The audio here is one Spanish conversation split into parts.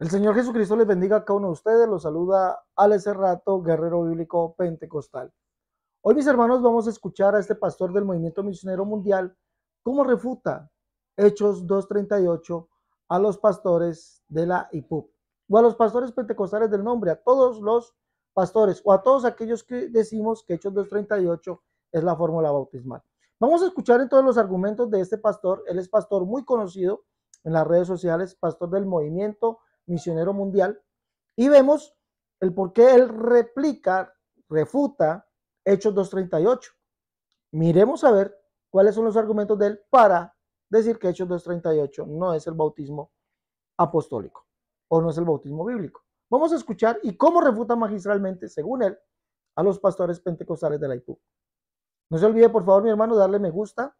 El Señor Jesucristo les bendiga a cada uno de ustedes. Los saluda Alex Rato, guerrero bíblico pentecostal. Hoy, mis hermanos, vamos a escuchar a este pastor del Movimiento Misionero Mundial cómo refuta Hechos 2.38 a los pastores de la IPUP o a los pastores pentecostales del nombre, a todos los pastores o a todos aquellos que decimos que Hechos 2.38 es la fórmula bautismal. Vamos a escuchar entonces los argumentos de este pastor. Él es pastor muy conocido en las redes sociales, pastor del Movimiento misionero mundial, y vemos el por qué él replica, refuta Hechos 2.38. Miremos a ver cuáles son los argumentos de él para decir que Hechos 2.38 no es el bautismo apostólico o no es el bautismo bíblico. Vamos a escuchar y cómo refuta magistralmente, según él, a los pastores pentecostales de la IPU. No se olvide, por favor, mi hermano, darle me gusta.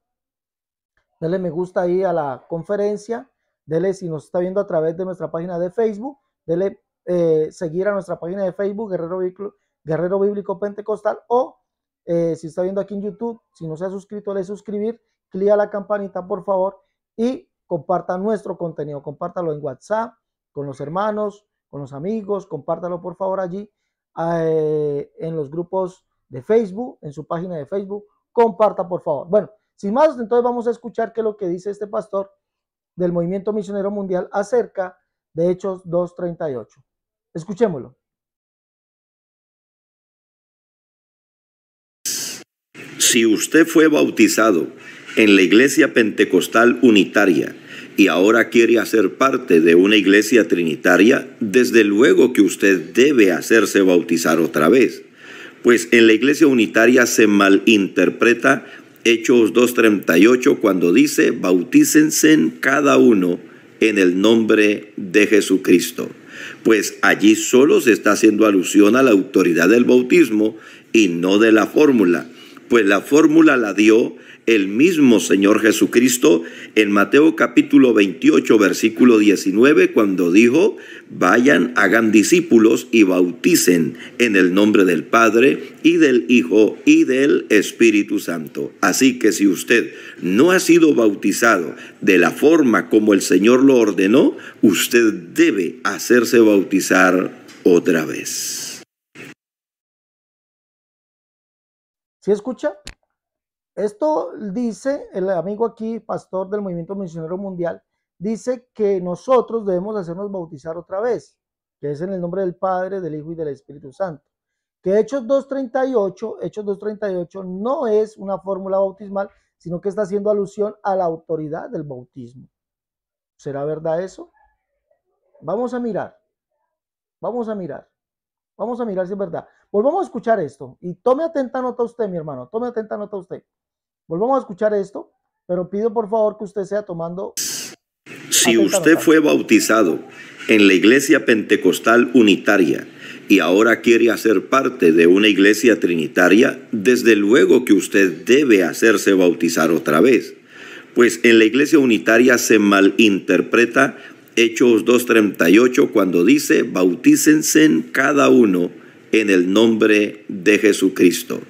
Darle me gusta ahí a la conferencia. Dele, si nos está viendo a través de nuestra página de Facebook, dele eh, seguir a nuestra página de Facebook, Guerrero Bíblico, Guerrero Bíblico Pentecostal, o eh, si está viendo aquí en YouTube, si no se ha suscrito, le suscribir, clic a la campanita, por favor, y comparta nuestro contenido, compártalo en WhatsApp, con los hermanos, con los amigos, compártalo por favor allí eh, en los grupos de Facebook, en su página de Facebook, comparta por favor. Bueno, sin más, entonces vamos a escuchar qué es lo que dice este pastor del Movimiento Misionero Mundial acerca de Hechos 2.38. Escuchémoslo. Si usted fue bautizado en la Iglesia Pentecostal Unitaria y ahora quiere hacer parte de una iglesia trinitaria, desde luego que usted debe hacerse bautizar otra vez pues en la iglesia unitaria se malinterpreta Hechos 2.38, cuando dice, bautícense en cada uno en el nombre de Jesucristo. Pues allí solo se está haciendo alusión a la autoridad del bautismo y no de la fórmula pues la fórmula la dio el mismo Señor Jesucristo en Mateo capítulo 28, versículo 19, cuando dijo, vayan, hagan discípulos y bauticen en el nombre del Padre y del Hijo y del Espíritu Santo. Así que si usted no ha sido bautizado de la forma como el Señor lo ordenó, usted debe hacerse bautizar otra vez. ¿Sí escucha? Esto dice el amigo aquí, pastor del Movimiento Misionero Mundial, dice que nosotros debemos hacernos bautizar otra vez, que es en el nombre del Padre, del Hijo y del Espíritu Santo. Que Hechos 2.38, Hechos 2.38 no es una fórmula bautismal, sino que está haciendo alusión a la autoridad del bautismo. ¿Será verdad eso? Vamos a mirar, vamos a mirar. Vamos a mirar si es verdad. Volvamos a escuchar esto y tome atenta nota usted, mi hermano, tome atenta nota usted. Volvamos a escuchar esto, pero pido por favor que usted sea tomando... Si usted fue bautizado en la iglesia pentecostal unitaria y ahora quiere hacer parte de una iglesia trinitaria, desde luego que usted debe hacerse bautizar otra vez pues en la iglesia unitaria se malinterpreta Hechos 2.38, cuando dice, bautícense cada uno en el nombre de Jesucristo.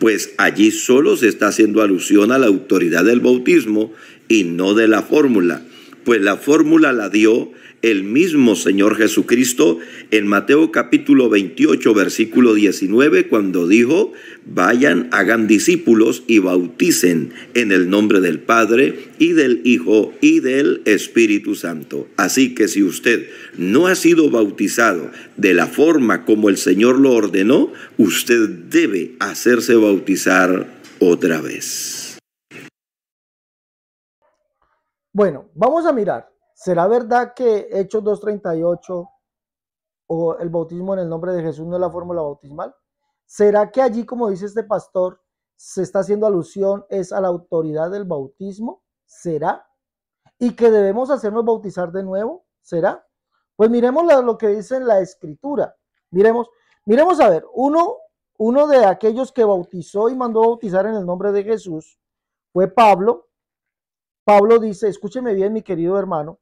Pues allí solo se está haciendo alusión a la autoridad del bautismo y no de la fórmula, pues la fórmula la dio el mismo Señor Jesucristo en Mateo capítulo 28, versículo 19, cuando dijo, vayan, hagan discípulos y bauticen en el nombre del Padre y del Hijo y del Espíritu Santo. Así que si usted no ha sido bautizado de la forma como el Señor lo ordenó, usted debe hacerse bautizar otra vez. Bueno, vamos a mirar ¿Será verdad que Hechos 2.38 o el bautismo en el nombre de Jesús no es la fórmula bautismal? ¿Será que allí, como dice este pastor, se está haciendo alusión es a la autoridad del bautismo? ¿Será? ¿Y que debemos hacernos bautizar de nuevo? ¿Será? Pues miremos lo que dice la escritura. Miremos, miremos a ver, uno, uno de aquellos que bautizó y mandó bautizar en el nombre de Jesús fue Pablo. Pablo dice, escúcheme bien mi querido hermano,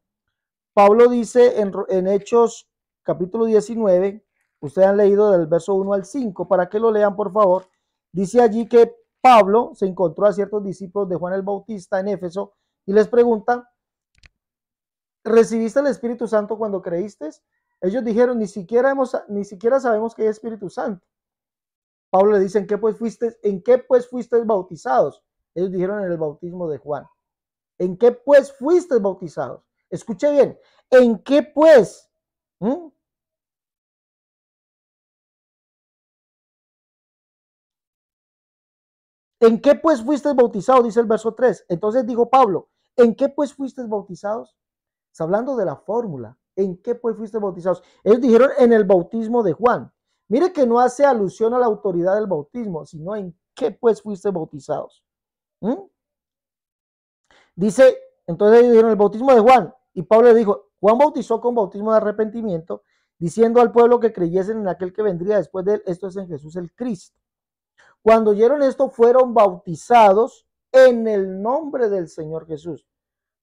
Pablo dice en, Hechos capítulo 19, ustedes han leído del verso 1 al 5, para que lo lean por favor, dice allí que Pablo se encontró a ciertos discípulos de Juan el Bautista en Éfeso y les pregunta, ¿recibiste el Espíritu Santo cuando creíste? Ellos dijeron, ni siquiera, hemos, ni siquiera sabemos que es Espíritu Santo. Pablo le dice, ¿en qué pues fuiste, en qué pues fuiste bautizados? Ellos dijeron en el bautismo de Juan. ¿En qué pues fuiste bautizados? Escuche bien, ¿en qué pues? ¿Mm? ¿En qué pues fuiste bautizado? Dice el verso 3. Entonces dijo Pablo, ¿en qué pues fuiste bautizados? Está hablando de la fórmula. ¿En qué pues fuiste bautizados? Ellos dijeron en el bautismo de Juan. Mire que no hace alusión a la autoridad del bautismo, sino en qué pues fuiste bautizados. ¿Mm? Dice, entonces ellos dijeron el bautismo de Juan. Y Pablo le dijo, Juan bautizó con bautismo de arrepentimiento, diciendo al pueblo que creyesen en aquel que vendría después de él, esto es en Jesús el Cristo. Cuando oyeron esto, fueron bautizados en el nombre del Señor Jesús.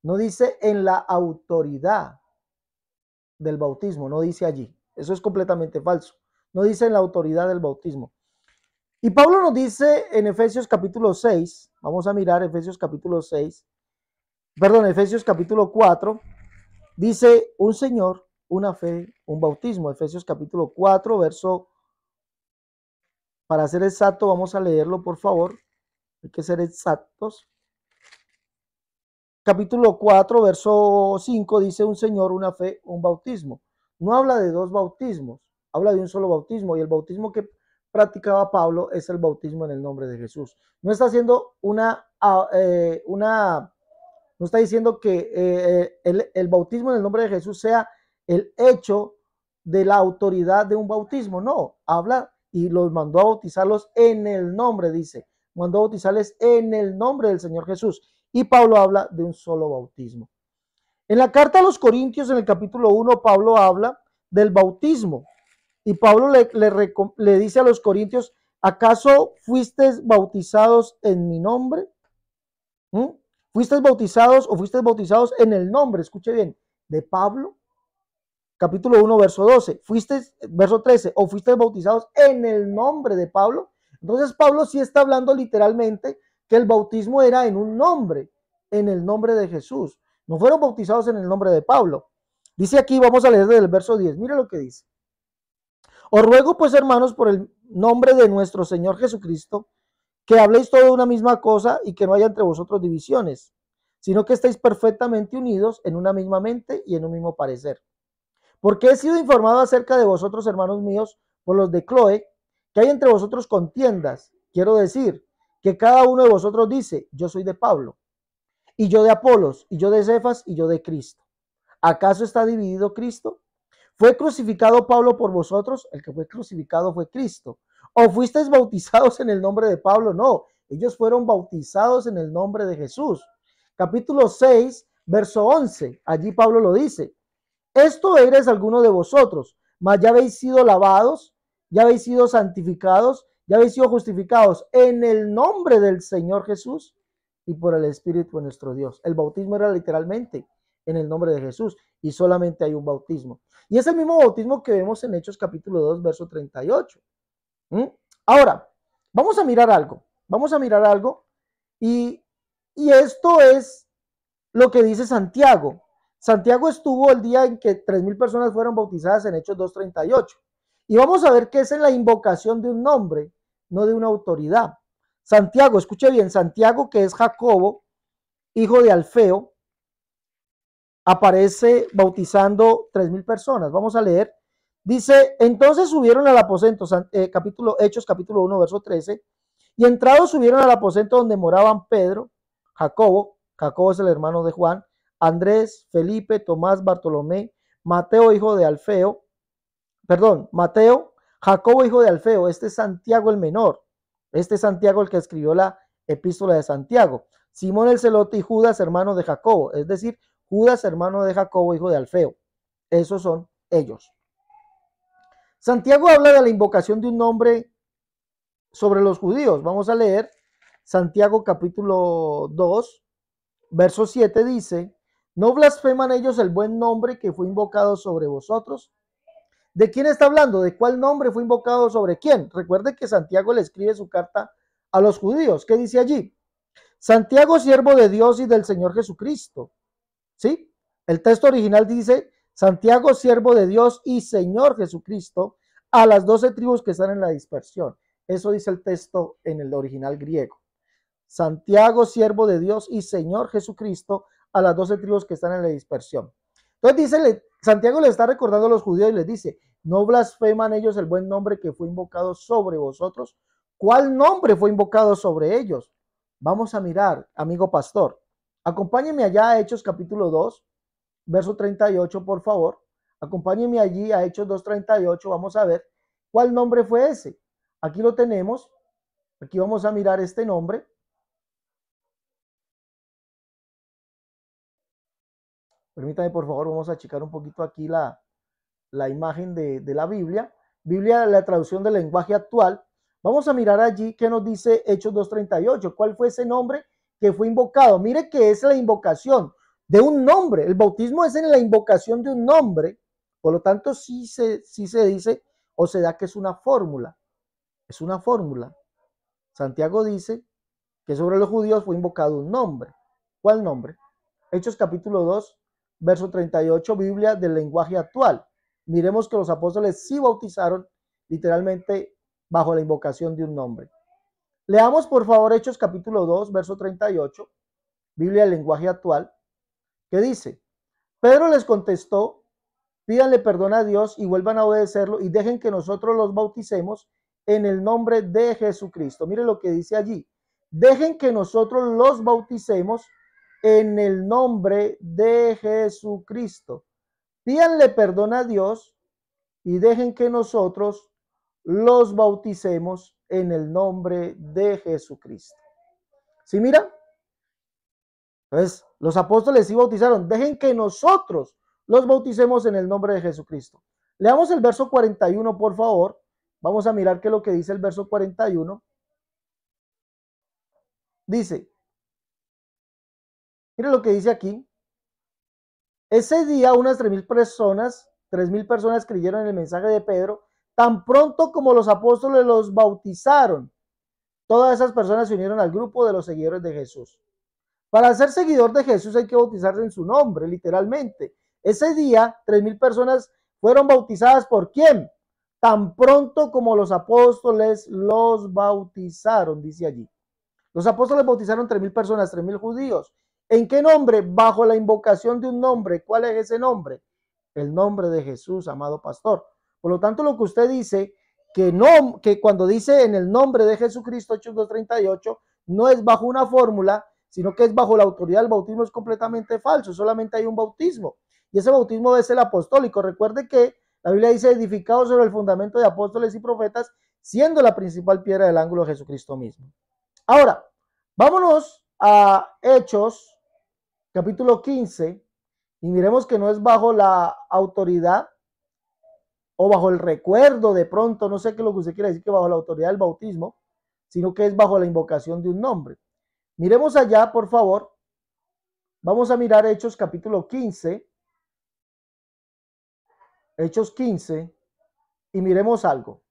No dice en la autoridad del bautismo, no dice allí. Eso es completamente falso. No dice en la autoridad del bautismo. Y Pablo nos dice en Efesios capítulo 6, vamos a mirar Efesios capítulo 6, perdón, Efesios capítulo 4, Dice un Señor, una fe, un bautismo. Efesios capítulo 4, verso, para ser exacto, vamos a leerlo, por favor. Hay que ser exactos. Capítulo 4, verso 5 dice un Señor, una fe, un bautismo. No habla de dos bautismos, habla de un solo bautismo y el bautismo que practicaba Pablo es el bautismo en el nombre de Jesús. No está haciendo una, ah, eh, una no está diciendo que eh, eh, el, bautismo en el nombre de Jesús sea el hecho de la autoridad de un bautismo. No, habla y los mandó a bautizarlos en el nombre, dice. Mandó a bautizarles en el nombre del Señor Jesús. Y Pablo habla de un solo bautismo. En la carta a los Corintios, en el capítulo 1, Pablo habla del bautismo. Y Pablo le, dice a los Corintios, ¿acaso fuisteis bautizados en mi nombre? ¿Mm? fuisteis bautizados o fuisteis bautizados en el nombre, escuche bien, de Pablo, capítulo 1, verso 12, fuisteis, verso 13, o fuisteis bautizados en el nombre de Pablo. Entonces Pablo sí está hablando literalmente que el bautismo era en un nombre, en el nombre de Jesús. No fueron bautizados en el nombre de Pablo. Dice aquí, vamos a leer desde el verso 10, Mira lo que dice. Os ruego pues hermanos por el nombre de nuestro Señor Jesucristo, que habléis todo de una misma cosa y que no haya entre vosotros divisiones, sino que estéis perfectamente unidos en una misma mente y en un mismo parecer. Porque he sido informado acerca de vosotros, hermanos míos, por los de Cloe, que hay entre vosotros contiendas. Quiero decir, que cada uno de vosotros dice, yo soy de Pablo, y yo de Apolos, y yo de Cefas, y yo de Cristo. ¿Acaso está dividido Cristo? ¿Fue crucificado Pablo por vosotros? El que fue crucificado fue Cristo o fuisteis bautizados en el nombre de Pablo. No, ellos fueron bautizados en el nombre de Jesús. Capítulo 6, verso 11. Allí Pablo lo dice. Esto eres alguno de vosotros, mas ya habéis sido lavados, ya habéis sido santificados, ya habéis sido justificados en el nombre del Señor Jesús y por el Espíritu de nuestro Dios. El bautismo era literalmente en el nombre de Jesús y solamente hay un bautismo. Y es el mismo bautismo que vemos en Hechos capítulo 2, verso 38. Ahora, vamos a mirar algo, vamos a mirar algo y, y esto es lo que dice Santiago. Santiago estuvo el día en que 3.000 personas fueron bautizadas en Hechos 2.38. Y vamos a ver que es en la invocación de un nombre, no de una autoridad. Santiago, escuche bien, Santiago que es Jacobo, hijo de Alfeo, aparece bautizando 3.000 personas. Vamos a leer Dice, entonces subieron al aposento, eh, capítulo, Hechos capítulo 1, verso 13, y entrados subieron al aposento donde moraban Pedro, Jacobo, Jacobo es el hermano de Juan, Andrés, Felipe, Tomás, Bartolomé, Mateo, hijo de Alfeo, perdón, Mateo, Jacobo, hijo de Alfeo, este es Santiago el menor, este es Santiago el que escribió la epístola de Santiago, Simón el celote y Judas, hermano de Jacobo, es decir, Judas, hermano de Jacobo, hijo de Alfeo. Esos son ellos. Santiago habla de la invocación de un nombre sobre los judíos. Vamos a leer Santiago capítulo 2, verso 7 dice, no blasfeman ellos el buen nombre que fue invocado sobre vosotros. ¿De quién está hablando? ¿De cuál nombre fue invocado sobre quién? Recuerde que Santiago le escribe su carta a los judíos. ¿Qué dice allí? Santiago, siervo de Dios y del Señor Jesucristo. ¿Sí? El texto original dice, Santiago, siervo de Dios y Señor Jesucristo, a las doce tribus que están en la dispersión. Eso dice el texto en el original griego. Santiago, siervo de Dios y Señor Jesucristo, a las doce tribus que están en la dispersión. Entonces dice, Santiago le está recordando a los judíos y les dice, no blasfeman ellos el buen nombre que fue invocado sobre vosotros. ¿Cuál nombre fue invocado sobre ellos? Vamos a mirar, amigo pastor. Acompáñeme allá a Hechos capítulo 2, verso 38, por favor. Acompáñenme allí a Hechos 2.38, vamos a ver cuál nombre fue ese. Aquí lo tenemos, aquí vamos a mirar este nombre. Permítame, por favor, vamos a checar un poquito aquí la, imagen de, de, la Biblia. Biblia, la traducción del lenguaje actual. Vamos a mirar allí qué nos dice Hechos 2.38, cuál fue ese nombre que fue invocado. Mire que es la invocación de un nombre. El bautismo es en la invocación de un nombre, por lo tanto sí se, se dice o se da que es una fórmula. Es una fórmula. Santiago dice que sobre los judíos fue invocado un nombre. ¿Cuál nombre? Hechos capítulo 2, verso 38, Biblia del lenguaje actual. Miremos que los apóstoles sí bautizaron literalmente bajo la invocación de un nombre. Leamos por favor Hechos capítulo 2, verso 38, Biblia del lenguaje actual. ¿Qué dice, Pedro les contestó, pídanle perdón a Dios y vuelvan a obedecerlo y dejen que nosotros los bauticemos en el nombre de Jesucristo. Mire lo que dice allí. Dejen que nosotros los bauticemos en el nombre de Jesucristo. Pídanle perdón a Dios y dejen que nosotros los bauticemos en el nombre de Jesucristo. ¿Sí mira? Entonces, los apóstoles sí bautizaron. Dejen que nosotros los bauticemos en el nombre de Jesucristo. Leamos el verso 41, por favor. Vamos a mirar qué es lo que dice el verso 41. Dice, mire lo que dice aquí. Ese día unas tres mil personas, tres mil personas creyeron en el mensaje de Pedro, tan pronto como los apóstoles los bautizaron. Todas esas personas se unieron al grupo de los seguidores de Jesús. Para ser seguidor de Jesús hay que bautizarse en su nombre, literalmente. Ese día, tres mil personas fueron bautizadas por quién? Tan pronto como los apóstoles los bautizaron, dice allí. Los apóstoles bautizaron tres mil personas, tres mil judíos. ¿En qué nombre? Bajo la invocación de un nombre. ¿Cuál es ese nombre? El nombre de Jesús, amado pastor. Por lo tanto, lo que usted dice, que, no, que cuando dice en el nombre de Jesucristo, 8.2.38, no es bajo una fórmula, sino que es bajo la autoridad del bautismo, es completamente falso, solamente hay un bautismo. Y ese bautismo es el apostólico. Recuerde que la Biblia dice edificado sobre el fundamento de apóstoles y profetas, siendo la principal piedra del ángulo de Jesucristo mismo. Ahora, vámonos a Hechos, capítulo 15, y miremos que no es bajo la autoridad o bajo el recuerdo de pronto, no sé qué es lo que usted quiere decir que bajo la autoridad del bautismo, sino que es bajo la invocación de un nombre. Miremos allá, por favor. Vamos a mirar Hechos capítulo 15. Hechos 15. Y miremos algo.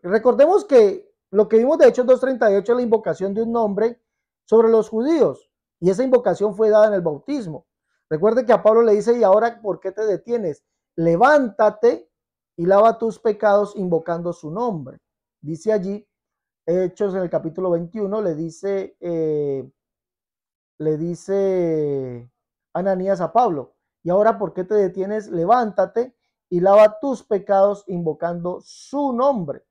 Recordemos que lo que vimos de Hechos 2.38 es la invocación de un nombre sobre los judíos. Y esa invocación fue dada en el bautismo. Recuerde que a Pablo le dice, ¿y ahora por qué te detienes? Levántate y lava tus pecados invocando su nombre. Dice allí Hechos en el capítulo 21 le dice, eh, le dice Ananías a Pablo, y ahora ¿por qué te detienes? Levántate y lava tus pecados invocando su nombre.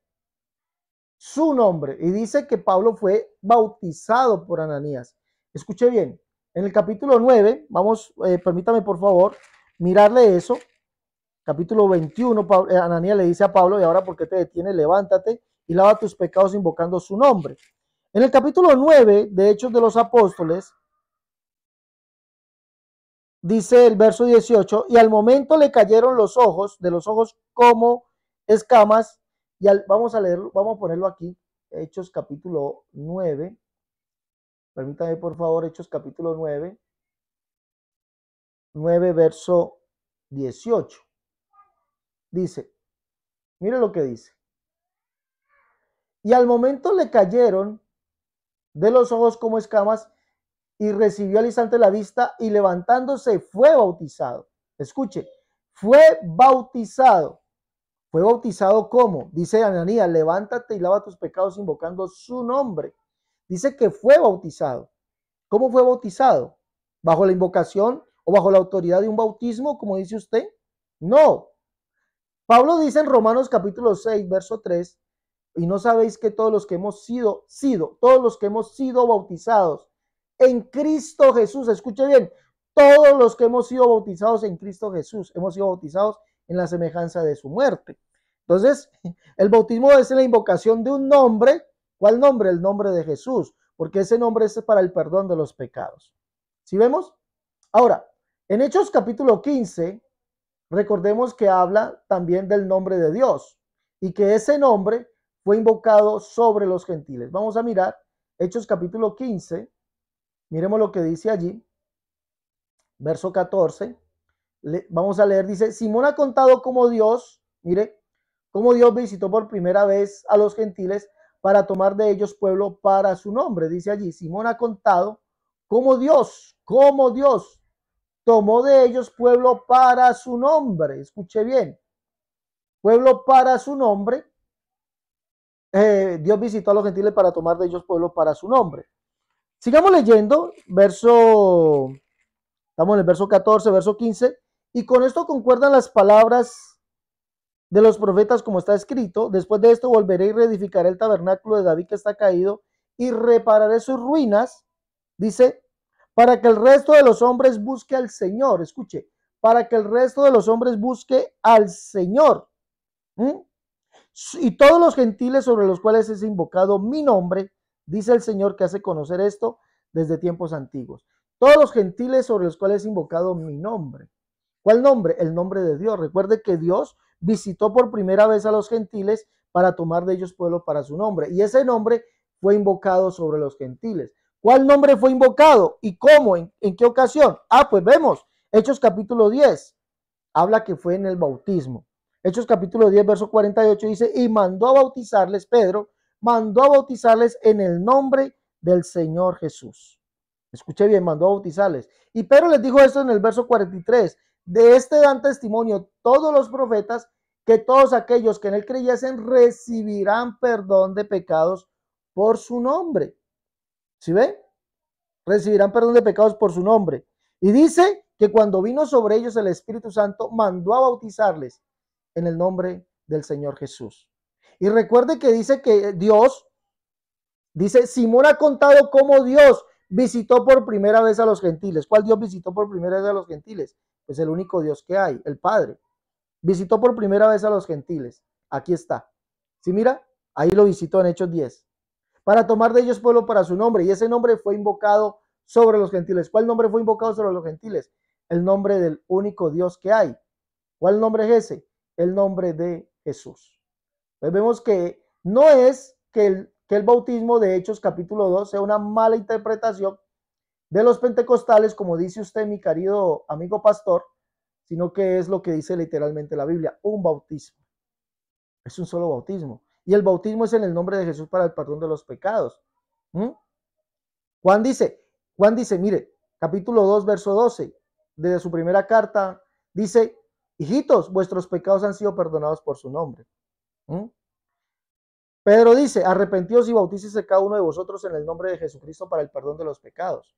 Su nombre. Y dice que Pablo fue bautizado por Ananías. Escuche bien, en el capítulo 9, vamos, eh, permítame por favor mirarle eso. Capítulo 21, eh, Ananías le dice a Pablo, y ahora ¿por qué te detienes? Levántate y lava tus pecados invocando su nombre. En el capítulo 9 de Hechos de los Apóstoles, dice el verso 18, y al momento le cayeron los ojos, de los ojos como escamas, y vamos a leerlo, vamos a ponerlo aquí, Hechos capítulo 9, permítame por favor, Hechos capítulo 9, 9 verso 18. Dice, mire lo que dice. Y al momento le cayeron de los ojos como escamas y recibió al instante la vista y levantándose fue bautizado. Escuche, fue bautizado. Fue bautizado como, dice Ananías, levántate y lava tus pecados invocando su nombre. Dice que fue bautizado. ¿Cómo fue bautizado? ¿Bajo la invocación o bajo la autoridad de un bautismo, como dice usted? No. Pablo dice en Romanos capítulo 6, verso 3, y no sabéis que todos los que hemos sido, sido, todos los que hemos sido bautizados en Cristo Jesús, escuche bien, todos los que hemos sido bautizados en Cristo Jesús, hemos sido bautizados en la semejanza de su muerte. Entonces, el bautismo es la invocación de un nombre. ¿Cuál nombre? El nombre de Jesús, porque ese nombre es para el perdón de los pecados. ¿Sí vemos? Ahora, en Hechos capítulo 15, recordemos que habla también del nombre de Dios y que ese nombre fue invocado sobre los gentiles. Vamos a mirar Hechos capítulo 15. Miremos lo que dice allí. Verso 14. vamos a leer. Dice, Simón ha contado como Dios, mire, cómo Dios visitó por primera vez a los gentiles para tomar de ellos pueblo para su nombre. Dice allí, Simón ha contado cómo Dios, cómo Dios tomó de ellos pueblo para su nombre. Escuche bien. Pueblo para su nombre eh, Dios visitó a los gentiles para tomar de ellos pueblo para su nombre. Sigamos leyendo, verso, estamos en el verso 14, verso 15, y con esto concuerdan las palabras de los profetas como está escrito, después de esto volveré y reedificaré el tabernáculo de David que está caído y repararé sus ruinas, dice, para que el resto de los hombres busque al Señor, escuche, para que el resto de los hombres busque al Señor y todos los gentiles sobre los cuales es invocado mi nombre, dice el Señor que hace conocer esto desde tiempos antiguos. Todos los gentiles sobre los cuales es invocado mi nombre. ¿Cuál nombre? El nombre de Dios. Recuerde que Dios visitó por primera vez a los gentiles para tomar de ellos pueblo para su nombre. Y ese nombre fue invocado sobre los gentiles. ¿Cuál nombre fue invocado? ¿Y cómo? ¿En, qué ocasión? Ah, pues vemos, Hechos capítulo 10. Habla que fue en el bautismo. Hechos capítulo 10, verso 48 dice, y mandó a bautizarles, Pedro, mandó a bautizarles en el nombre del Señor Jesús. Escuché bien, mandó a bautizarles. Y Pedro les dijo esto en el verso 43, de este dan testimonio todos los profetas que todos aquellos que en él creyesen recibirán perdón de pecados por su nombre. ¿Sí ve? Recibirán perdón de pecados por su nombre. Y dice que cuando vino sobre ellos el Espíritu Santo, mandó a bautizarles en el nombre del Señor Jesús. Y recuerde que dice que Dios, dice, Simón ha contado cómo Dios visitó por primera vez a los gentiles. ¿Cuál Dios visitó por primera vez a los gentiles? Pues el único Dios que hay, el Padre. Visitó por primera vez a los gentiles. Aquí está. Si mira, ahí lo visitó en Hechos 10. Para tomar de ellos pueblo para su nombre. Y ese nombre fue invocado sobre los gentiles. ¿Cuál nombre fue invocado sobre los gentiles? El nombre del único Dios que hay. ¿Cuál nombre es ese? el nombre de Jesús. Entonces vemos que no es que el, que el bautismo de Hechos capítulo 2 sea una mala interpretación de los pentecostales, como dice usted, mi querido amigo pastor, sino que es lo que dice literalmente la Biblia, un bautismo. Es un solo bautismo. Y el bautismo es en el nombre de Jesús para el perdón de los pecados. ¿Mm? Juan dice, Juan dice, mire, capítulo 2, verso 12 de su primera carta, dice, hijitos, vuestros pecados han sido perdonados por su nombre. ¿Mm? Pedro dice, arrepentíos y bautícese cada uno de vosotros en el nombre de Jesucristo para el perdón de los pecados.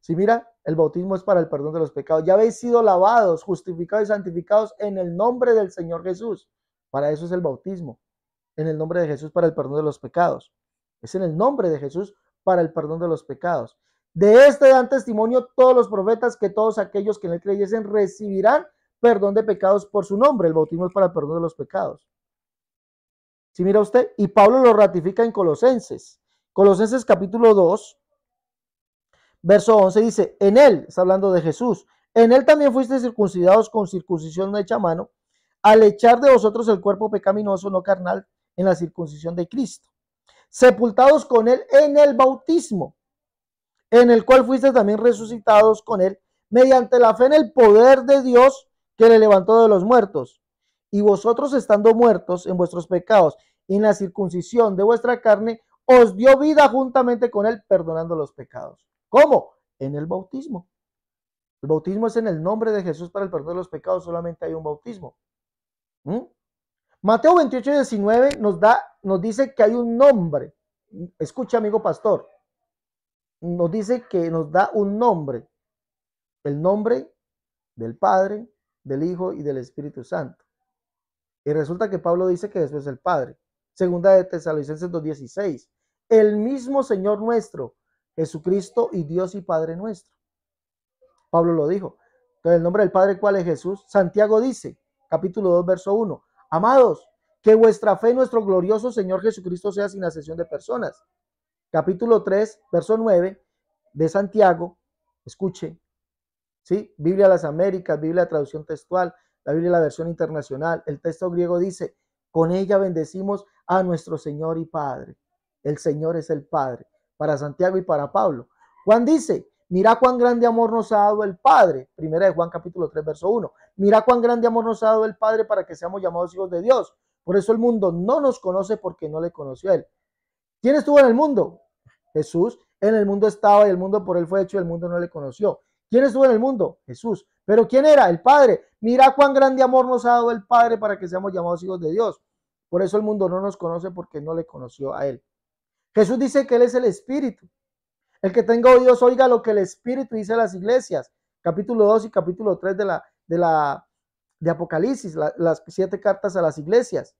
si mira, el bautismo es para el perdón de los pecados. Ya habéis sido lavados, justificados y santificados en el nombre del Señor Jesús. Para eso es el bautismo. En el nombre de Jesús para el perdón de los pecados. Es en el nombre de Jesús para el perdón de los pecados. De este dan testimonio todos los profetas que todos aquellos que en él creyesen recibirán perdón de pecados por su nombre. El bautismo es para el perdón de los pecados. Si mira usted, y Pablo lo ratifica en Colosenses. Colosenses capítulo 2, verso 11 dice, en él, está hablando de Jesús, en él también fuiste circuncidados con circuncisión hecha mano, al echar de vosotros el cuerpo pecaminoso, no carnal, en la circuncisión de Cristo. Sepultados con él en el bautismo en el cual fuiste también resucitados con él, mediante la fe en el poder de Dios que le levantó de los muertos. Y vosotros estando muertos en vuestros pecados y en la circuncisión de vuestra carne, os dio vida juntamente con él, perdonando los pecados. ¿Cómo? En el bautismo. El bautismo es en el nombre de Jesús para el perdón de los pecados, solamente hay un bautismo. ¿Mm? Mateo 28, 19 nos, da, nos dice que hay un nombre. Escucha, amigo pastor, nos dice que nos da un nombre, el nombre del Padre, del Hijo y del Espíritu Santo. Y resulta que Pablo dice que Jesús es el Padre. Segunda de Tesalonicenses 2.16. El mismo Señor nuestro, Jesucristo y Dios y Padre nuestro. Pablo lo dijo. Entonces, el nombre del Padre, ¿cuál es Jesús? Santiago dice, capítulo 2, verso 1. Amados, que vuestra fe nuestro glorioso Señor Jesucristo sea sin asesión de personas capítulo 3, verso 9 de Santiago, escuche, ¿sí? Biblia de las Américas, Biblia traducción textual, la Biblia la versión internacional, el texto griego dice, con ella bendecimos a nuestro Señor y Padre. El Señor es el Padre, para Santiago y para Pablo. Juan dice, mira cuán grande amor nos ha dado el Padre, primera de Juan capítulo 3, verso 1, mira cuán grande amor nos ha dado el Padre para que seamos llamados hijos de Dios. Por eso el mundo no nos conoce porque no le conoció a Él. ¿Quién estuvo en el mundo? Jesús. En el mundo estaba y el mundo por él fue hecho y el mundo no le conoció. ¿Quién estuvo en el mundo? Jesús. ¿Pero quién era? El Padre. Mira cuán grande amor nos ha dado el Padre para que seamos llamados hijos de Dios. Por eso el mundo no nos conoce porque no le conoció a él. Jesús dice que él es el Espíritu. El que tenga oídos oiga lo que el Espíritu dice a las iglesias. Capítulo 2 y capítulo 3 de la de la de Apocalipsis, las siete cartas a las iglesias.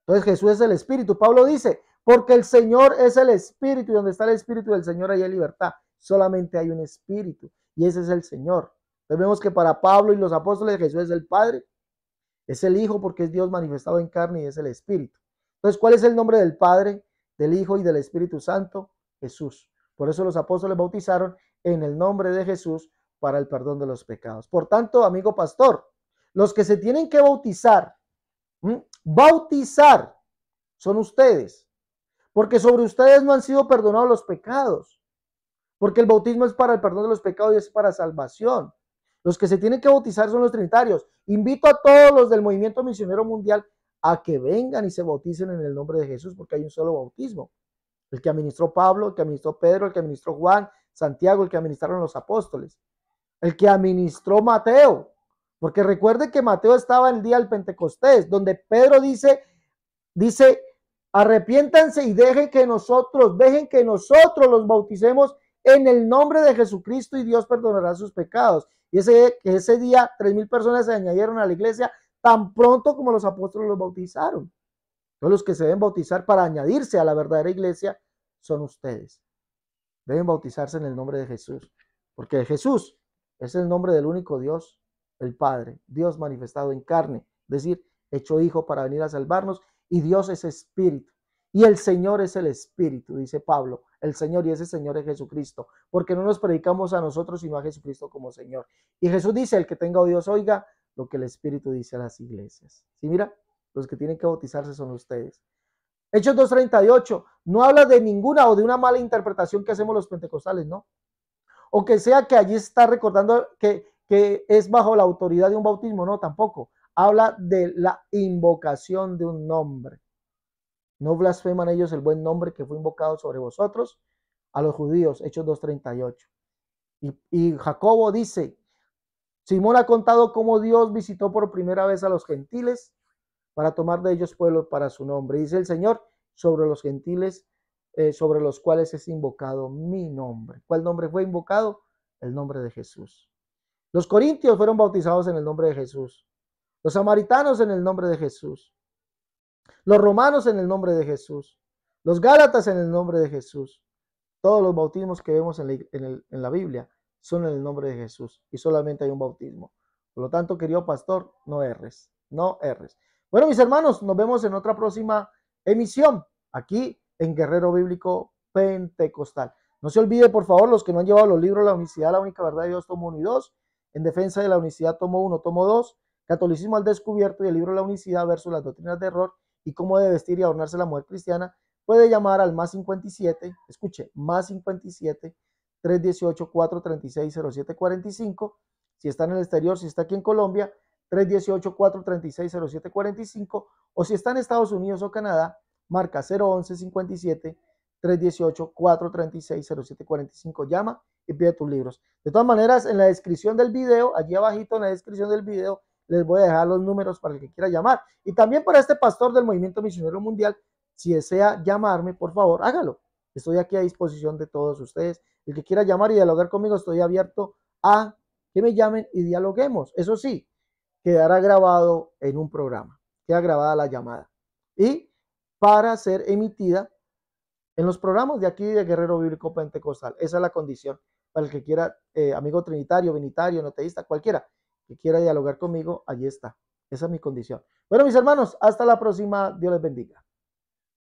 Entonces Jesús es el Espíritu. Pablo dice, porque el Señor es el Espíritu y donde está el Espíritu del Señor hay libertad. Solamente hay un Espíritu y ese es el Señor. Entonces vemos que para Pablo y los apóstoles Jesús es el Padre, es el Hijo porque es Dios manifestado en carne y es el Espíritu. Entonces, ¿cuál es el nombre del Padre, del Hijo y del Espíritu Santo? Jesús. Por eso los apóstoles bautizaron en el nombre de Jesús para el perdón de los pecados. Por tanto, amigo pastor, los que se tienen que bautizar, bautizar son ustedes, porque sobre ustedes no han sido perdonados los pecados, porque el bautismo es para el perdón de los pecados y es para salvación. Los que se tienen que bautizar son los trinitarios. Invito a todos los del movimiento misionero mundial a que vengan y se bauticen en el nombre de Jesús, porque hay un solo bautismo. El que administró Pablo, el que administró Pedro, el que administró Juan, Santiago, el que administraron los apóstoles, el que administró Mateo, porque recuerde que Mateo estaba el día del Pentecostés, donde Pedro dice, dice, Arrepiéntanse y dejen que nosotros, dejen que nosotros los bauticemos en el nombre de Jesucristo y Dios perdonará sus pecados. Y ese, ese día tres mil personas se añadieron a la iglesia tan pronto como los apóstoles los bautizaron. Todos los que se deben bautizar para añadirse a la verdadera iglesia son ustedes. Deben bautizarse en el nombre de Jesús, porque Jesús es el nombre del único Dios, el Padre, Dios manifestado en carne, es decir, hecho hijo para venir a salvarnos y Dios es espíritu. Y el Señor es el Espíritu, dice Pablo. El Señor y ese Señor es Jesucristo. Porque no nos predicamos a nosotros, sino a Jesucristo como Señor. Y Jesús dice, el que tenga oídos oiga lo que el Espíritu dice a las iglesias. Si mira, los que tienen que bautizarse son ustedes. Hechos 2.38, no habla de ninguna o de una mala interpretación que hacemos los pentecostales, ¿no? O que sea que allí está recordando que, que es bajo la autoridad de un bautismo, no, tampoco habla de la invocación de un nombre. No blasfeman ellos el buen nombre que fue invocado sobre vosotros a los judíos, Hechos 2.38. Y, Jacobo dice, Simón ha contado cómo Dios visitó por primera vez a los gentiles para tomar de ellos pueblo para su nombre. Dice el Señor sobre los gentiles, eh, sobre los cuales es invocado mi nombre. ¿Cuál nombre fue invocado? El nombre de Jesús. Los corintios fueron bautizados en el nombre de Jesús los samaritanos en el nombre de Jesús, los romanos en el nombre de Jesús, los gálatas en el nombre de Jesús. Todos los bautismos que vemos en la, Biblia son en el nombre de Jesús y solamente hay un bautismo. Por lo tanto, querido pastor, no erres, no erres. Bueno, mis hermanos, nos vemos en otra próxima emisión aquí en Guerrero Bíblico Pentecostal. No se olvide, por favor, los que no han llevado los libros La Unicidad, la Única Verdad de Dios, tomo 1 y 2, En Defensa de la Unicidad, tomo 1, tomo 2, Catolicismo al descubierto y el libro La Unicidad versus las doctrinas de error y cómo debe vestir y adornarse la mujer cristiana, puede llamar al más 57, escuche, más 57 318 436 0745. Si está en el exterior, si está aquí en Colombia, 318 436 0745. O si está en Estados Unidos o Canadá, marca 011 57 318 436 0745. Llama y pide tus libros. De todas maneras, en la descripción del video, allí abajito en la descripción del video, les voy a dejar los números para el que quiera llamar. Y también para este pastor del Movimiento Misionero Mundial, si desea llamarme, por favor, hágalo. Estoy aquí a disposición de todos ustedes. El que quiera llamar y dialogar conmigo, estoy abierto a que me llamen y dialoguemos. Eso sí, quedará grabado en un programa. Queda grabada la llamada. Y para ser emitida en los programas de aquí de Guerrero Bíblico Pentecostal. Esa es la condición para el que quiera, eh, amigo trinitario, vinitario, noteísta, cualquiera, que quiera dialogar conmigo, allí está. Esa es mi condición. Bueno, mis hermanos, hasta la próxima. Dios les bendiga.